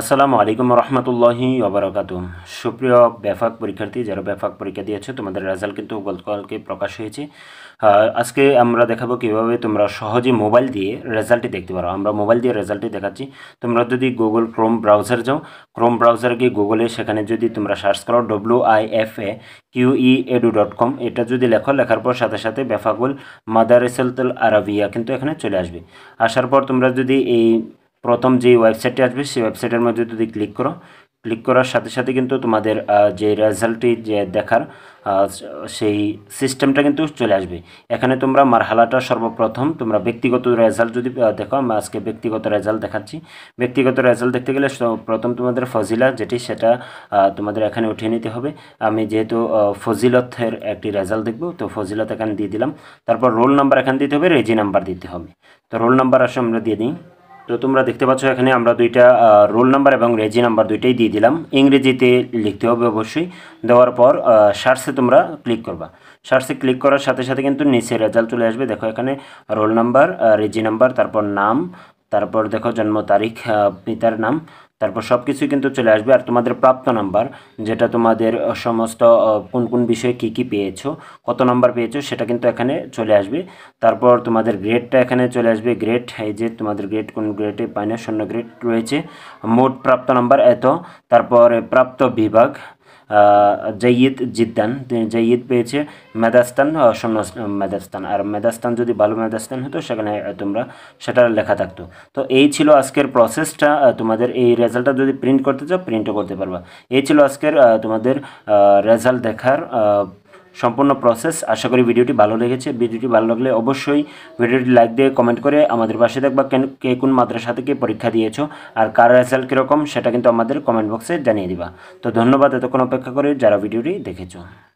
আসসালামু আলাইকুম রহমতুল্লাহি ওবরাকাতুম সুপ্রিয় ব্যাফাক পরীক্ষার্থী যারা ব্যাফাক পরীক্ষা দিয়েছে তোমাদের রেজাল্ট কিন্তু গতকালকে প্রকাশ হয়েছে আজকে আমরা দেখাবো কীভাবে তোমরা সহজে মোবাইল দিয়ে রেজাল্টটি দেখতে পারো আমরা মোবাইল দিয়ে রেজাল্টটি দেখাচ্ছি তোমরা যদি গুগল ক্রোম ব্রাউজার যাও ক্রোম ব্রাউজার গিয়ে গুগলে সেখানে যদি তোমরা সার্চ করো W I F A Q E edu dot com এটা যদি লেখো লেখার পর সাথে সাথে ব্যাফাকুল মাদারেসেলতুল আরাবিয়া কিন্তু এখানে চলে আসবে আসার পর তোমরা যদি এই প্রথম যে ওয়েবসাইটটি আসবে সেই ওয়েবসাইটের মধ্যে যদি ক্লিক করো ক্লিক করার সাথে সাথে কিন্তু তোমাদের যে রেজাল্টটি যে দেখার সেই সিস্টেমটা কিন্তু চলে আসবে এখানে তোমরা মারহালাটা সর্বপ্রথম তোমরা ব্যক্তিগত রেজাল্ট যদি দেখো আমি আজকে ব্যক্তিগত রেজাল্ট দেখাচ্ছি ব্যক্তিগত রেজাল্ট দেখতে গেলে প্রথম তোমাদের ফজিলা যেটি সেটা তোমাদের এখানে উঠিয়ে নিতে হবে আমি যেহেতু ফজিলতের একটি রেজাল্ট দেখব তো ফজিলত এখানে দিয়ে দিলাম তারপর রোল নাম্বার এখানে দিতে হবে রেজি নাম্বার দিতে হবে তো রোল নাম্বার আসলে আমরা দিয়ে দিই তো তোমরা দেখতে পাচ্ছ এখানে আমরা দুইটা রোল নাম্বার এবং রেজি নাম্বার দুইটাই দিয়ে দিলাম ইংরেজিতে লিখতে হবে অবশ্যই দেওয়ার পর সার্সে তোমরা ক্লিক করবা সার্সে ক্লিক করার সাথে সাথে কিন্তু নিচে রেজাল্ট চলে আসবে দেখো এখানে রোল নাম্বার রেজি নাম্বার তারপর নাম তারপর দেখো জন্ম তারিখ পিতার নাম তারপর সব কিছুই কিন্তু চলে আসবে আর তোমাদের প্রাপ্ত নাম্বার যেটা তোমাদের সমস্ত কোন কোন বিষয়ে কি কি পেয়েছো কত নাম্বার পেয়েছো সেটা কিন্তু এখানে চলে আসবে তারপর তোমাদের গ্রেডটা এখানে চলে আসবে গ্রেড এই যে তোমাদের গ্রেড কোন গ্রেডে পাইনা শূন্য গ্রেড রয়েছে মোট প্রাপ্ত নাম্বার এত তারপর প্রাপ্ত বিভাগ জয়িদ জিদ্দান জয়িদ পেয়েছে মেদাস্তান স্বর্ণ মেদাস্তান আর মেদাস্তান যদি ভালো মেদাস্তান হতো সেখানে তোমরা সেটা লেখা থাকতো তো এই ছিল আজকের প্রসেসটা তোমাদের এই রেজাল্টটা যদি প্রিন্ট করতে চাও প্রিন্টও করতে পারবা এই ছিল আজকের তোমাদের রেজাল্ট দেখার সম্পূর্ণ প্রসেস আশা করি ভিডিওটি ভালো লেগেছে ভিডিওটি ভালো লাগলে অবশ্যই ভিডিওটি লাইক দিয়ে কমেন্ট করে আমাদের পাশে দেখবা কে কোন মাদ্রাসা থেকে পরীক্ষা দিয়েছো আর কার রেজাল্ট কীরকম সেটা কিন্তু আমাদের কমেন্ট বক্সে জানিয়ে দিবা তো ধন্যবাদ এতক্ষণ অপেক্ষা করে যারা ভিডিওটি দেখেছো